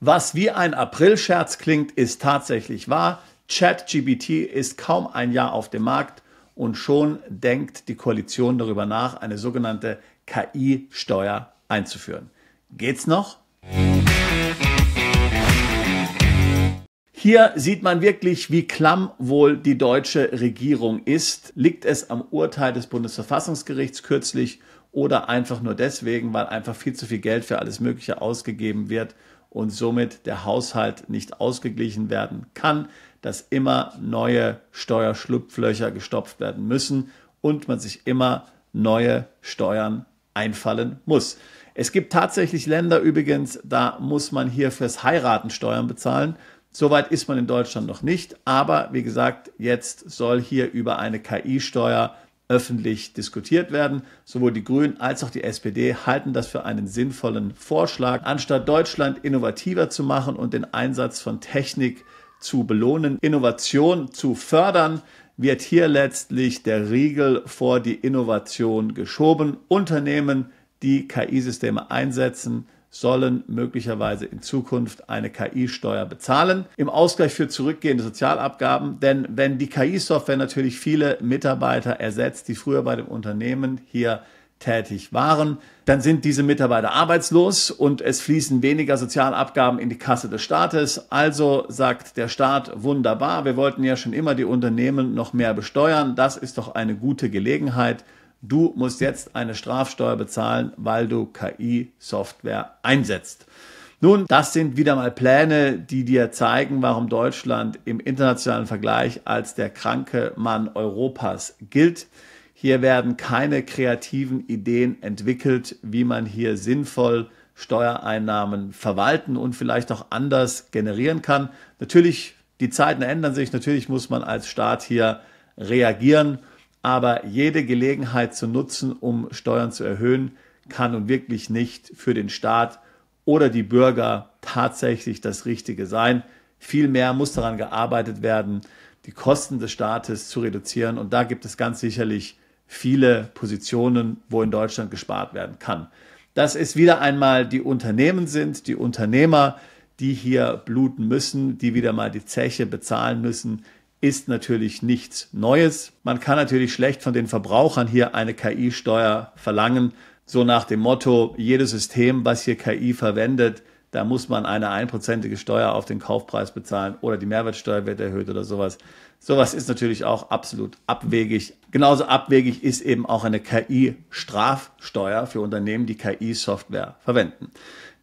Was wie ein Aprilscherz klingt, ist tatsächlich wahr. ChatGBT ist kaum ein Jahr auf dem Markt und schon denkt die Koalition darüber nach, eine sogenannte KI-Steuer einzuführen. Geht's noch? Hier sieht man wirklich, wie klamm wohl die deutsche Regierung ist. Liegt es am Urteil des Bundesverfassungsgerichts kürzlich oder einfach nur deswegen, weil einfach viel zu viel Geld für alles Mögliche ausgegeben wird und somit der Haushalt nicht ausgeglichen werden kann, dass immer neue Steuerschlupflöcher gestopft werden müssen und man sich immer neue Steuern einfallen muss. Es gibt tatsächlich Länder übrigens, da muss man hier fürs Heiraten Steuern bezahlen. Soweit ist man in Deutschland noch nicht, aber wie gesagt, jetzt soll hier über eine KI-Steuer öffentlich diskutiert werden. Sowohl die Grünen als auch die SPD halten das für einen sinnvollen Vorschlag. Anstatt Deutschland innovativer zu machen und den Einsatz von Technik zu belohnen, Innovation zu fördern, wird hier letztlich der Riegel vor die Innovation geschoben. Unternehmen, die KI-Systeme einsetzen, sollen möglicherweise in Zukunft eine KI-Steuer bezahlen. Im Ausgleich für zurückgehende Sozialabgaben, denn wenn die KI-Software natürlich viele Mitarbeiter ersetzt, die früher bei dem Unternehmen hier tätig waren, dann sind diese Mitarbeiter arbeitslos und es fließen weniger Sozialabgaben in die Kasse des Staates. Also sagt der Staat, wunderbar, wir wollten ja schon immer die Unternehmen noch mehr besteuern, das ist doch eine gute Gelegenheit, du musst jetzt eine Strafsteuer bezahlen, weil du KI-Software einsetzt. Nun, das sind wieder mal Pläne, die dir zeigen, warum Deutschland im internationalen Vergleich als der kranke Mann Europas gilt. Hier werden keine kreativen Ideen entwickelt, wie man hier sinnvoll Steuereinnahmen verwalten und vielleicht auch anders generieren kann. Natürlich, die Zeiten ändern sich, natürlich muss man als Staat hier reagieren aber jede Gelegenheit zu nutzen, um Steuern zu erhöhen, kann nun wirklich nicht für den Staat oder die Bürger tatsächlich das Richtige sein. Vielmehr muss daran gearbeitet werden, die Kosten des Staates zu reduzieren. Und da gibt es ganz sicherlich viele Positionen, wo in Deutschland gespart werden kann. Das ist wieder einmal die Unternehmen sind, die Unternehmer, die hier bluten müssen, die wieder mal die Zeche bezahlen müssen, ist natürlich nichts Neues. Man kann natürlich schlecht von den Verbrauchern hier eine KI-Steuer verlangen, so nach dem Motto, jedes System, was hier KI verwendet, da muss man eine einprozentige Steuer auf den Kaufpreis bezahlen oder die Mehrwertsteuer wird erhöht oder sowas. Sowas ist natürlich auch absolut abwegig. Genauso abwegig ist eben auch eine KI-Strafsteuer für Unternehmen, die KI-Software verwenden.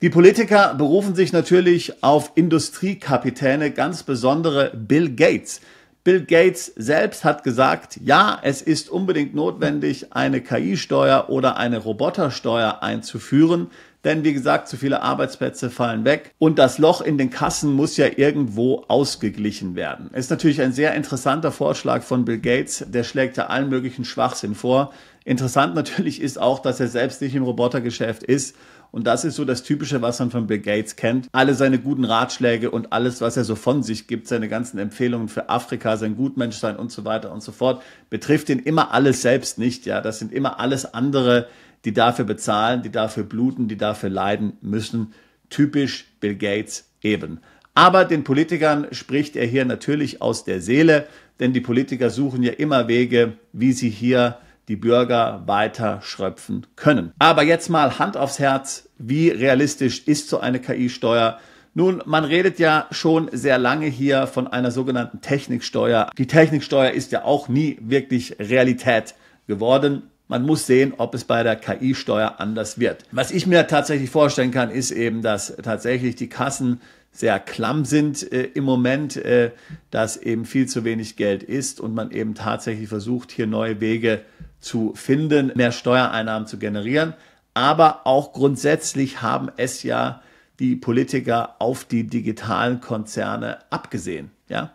Die Politiker berufen sich natürlich auf Industriekapitäne, ganz besondere Bill Gates, Bill Gates selbst hat gesagt, ja, es ist unbedingt notwendig, eine KI-Steuer oder eine Robotersteuer einzuführen, denn wie gesagt, zu viele Arbeitsplätze fallen weg und das Loch in den Kassen muss ja irgendwo ausgeglichen werden. Ist natürlich ein sehr interessanter Vorschlag von Bill Gates, der schlägt ja allen möglichen Schwachsinn vor. Interessant natürlich ist auch, dass er selbst nicht im Robotergeschäft ist und das ist so das Typische, was man von Bill Gates kennt. Alle seine guten Ratschläge und alles, was er so von sich gibt, seine ganzen Empfehlungen für Afrika, sein Gutmenschsein und so weiter und so fort, betrifft ihn immer alles selbst nicht. Ja, das sind immer alles andere, die dafür bezahlen, die dafür bluten, die dafür leiden müssen. Typisch Bill Gates eben. Aber den Politikern spricht er hier natürlich aus der Seele, denn die Politiker suchen ja immer Wege, wie sie hier die Bürger weiter schröpfen können. Aber jetzt mal Hand aufs Herz, wie realistisch ist so eine KI-Steuer? Nun, man redet ja schon sehr lange hier von einer sogenannten Techniksteuer. Die Techniksteuer ist ja auch nie wirklich Realität geworden. Man muss sehen, ob es bei der KI-Steuer anders wird. Was ich mir tatsächlich vorstellen kann, ist eben, dass tatsächlich die Kassen sehr klamm sind äh, im Moment, äh, dass eben viel zu wenig Geld ist und man eben tatsächlich versucht, hier neue Wege zu finden, mehr Steuereinnahmen zu generieren. Aber auch grundsätzlich haben es ja die Politiker auf die digitalen Konzerne abgesehen. Ja?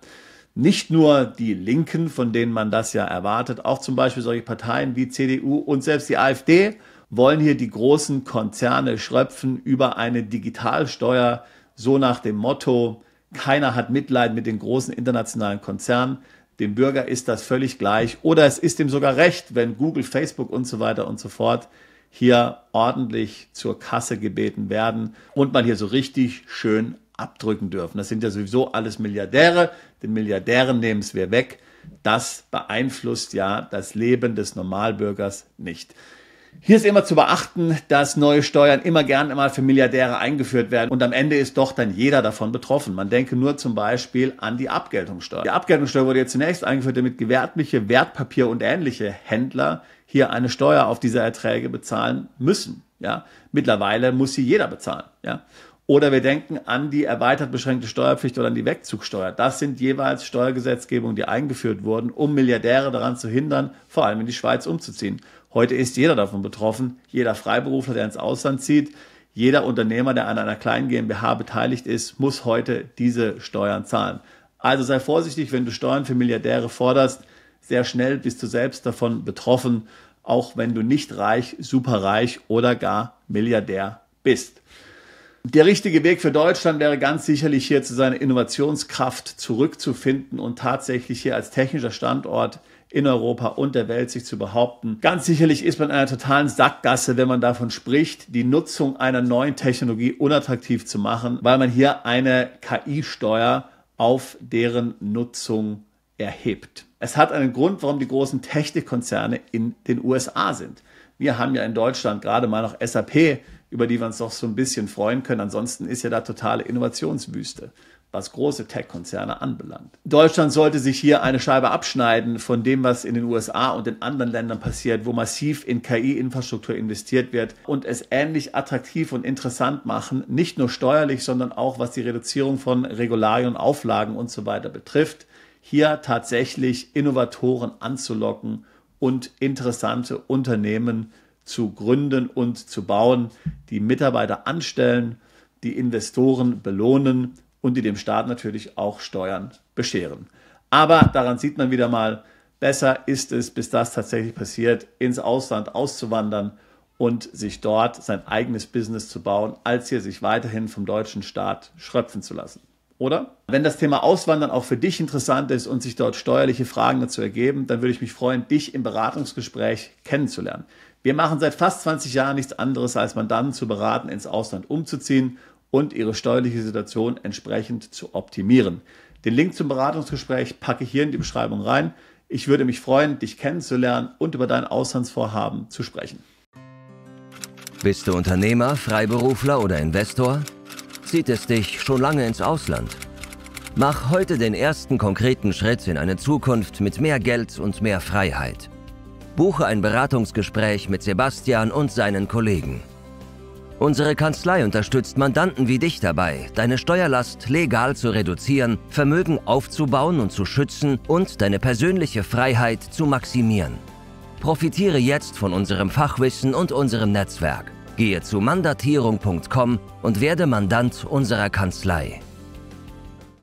Nicht nur die Linken, von denen man das ja erwartet, auch zum Beispiel solche Parteien wie CDU und selbst die AfD wollen hier die großen Konzerne schröpfen über eine Digitalsteuer, so nach dem Motto, keiner hat Mitleid mit den großen internationalen Konzernen. Dem Bürger ist das völlig gleich oder es ist ihm sogar recht, wenn Google, Facebook und so weiter und so fort hier ordentlich zur Kasse gebeten werden und man hier so richtig schön abdrücken dürfen. Das sind ja sowieso alles Milliardäre. Den Milliardären nehmen es wir weg. Das beeinflusst ja das Leben des Normalbürgers nicht. Hier ist immer zu beachten, dass neue Steuern immer gern einmal für Milliardäre eingeführt werden und am Ende ist doch dann jeder davon betroffen. Man denke nur zum Beispiel an die Abgeltungssteuer. Die Abgeltungssteuer wurde jetzt zunächst eingeführt, damit gewerbliche Wertpapier und ähnliche Händler hier eine Steuer auf diese Erträge bezahlen müssen. Ja, mittlerweile muss sie jeder bezahlen. Ja. Oder wir denken an die erweitert beschränkte Steuerpflicht oder an die Wegzugsteuer. Das sind jeweils Steuergesetzgebungen, die eingeführt wurden, um Milliardäre daran zu hindern, vor allem in die Schweiz umzuziehen. Heute ist jeder davon betroffen, jeder Freiberufler, der ins Ausland zieht, jeder Unternehmer, der an einer kleinen GmbH beteiligt ist, muss heute diese Steuern zahlen. Also sei vorsichtig, wenn du Steuern für Milliardäre forderst, sehr schnell bist du selbst davon betroffen, auch wenn du nicht reich, superreich oder gar Milliardär bist. Der richtige Weg für Deutschland wäre ganz sicherlich hier zu seiner Innovationskraft zurückzufinden und tatsächlich hier als technischer Standort in Europa und der Welt sich zu behaupten. Ganz sicherlich ist man in einer totalen Sackgasse, wenn man davon spricht, die Nutzung einer neuen Technologie unattraktiv zu machen, weil man hier eine KI-Steuer auf deren Nutzung erhebt. Es hat einen Grund, warum die großen Technikkonzerne in den USA sind. Wir haben ja in Deutschland gerade mal noch SAP über die wir uns doch so ein bisschen freuen können. Ansonsten ist ja da totale Innovationswüste, was große Tech-Konzerne anbelangt. Deutschland sollte sich hier eine Scheibe abschneiden von dem, was in den USA und in anderen Ländern passiert, wo massiv in KI-Infrastruktur investiert wird und es ähnlich attraktiv und interessant machen, nicht nur steuerlich, sondern auch was die Reduzierung von Regularien, Auflagen und so weiter betrifft, hier tatsächlich Innovatoren anzulocken und interessante Unternehmen zu zu gründen und zu bauen, die Mitarbeiter anstellen, die Investoren belohnen und die dem Staat natürlich auch Steuern bescheren. Aber daran sieht man wieder mal, besser ist es, bis das tatsächlich passiert, ins Ausland auszuwandern und sich dort sein eigenes Business zu bauen, als hier sich weiterhin vom deutschen Staat schröpfen zu lassen. Oder? Wenn das Thema Auswandern auch für dich interessant ist und sich dort steuerliche Fragen dazu ergeben, dann würde ich mich freuen, dich im Beratungsgespräch kennenzulernen. Wir machen seit fast 20 Jahren nichts anderes, als Mandanten zu beraten, ins Ausland umzuziehen und ihre steuerliche Situation entsprechend zu optimieren. Den Link zum Beratungsgespräch packe ich hier in die Beschreibung rein. Ich würde mich freuen, dich kennenzulernen und über dein Auslandsvorhaben zu sprechen. Bist du Unternehmer, Freiberufler oder Investor? Zieht es dich schon lange ins Ausland? Mach heute den ersten konkreten Schritt in eine Zukunft mit mehr Geld und mehr Freiheit. Buche ein Beratungsgespräch mit Sebastian und seinen Kollegen. Unsere Kanzlei unterstützt Mandanten wie dich dabei, deine Steuerlast legal zu reduzieren, Vermögen aufzubauen und zu schützen und deine persönliche Freiheit zu maximieren. Profitiere jetzt von unserem Fachwissen und unserem Netzwerk. Gehe zu mandatierung.com und werde Mandant unserer Kanzlei.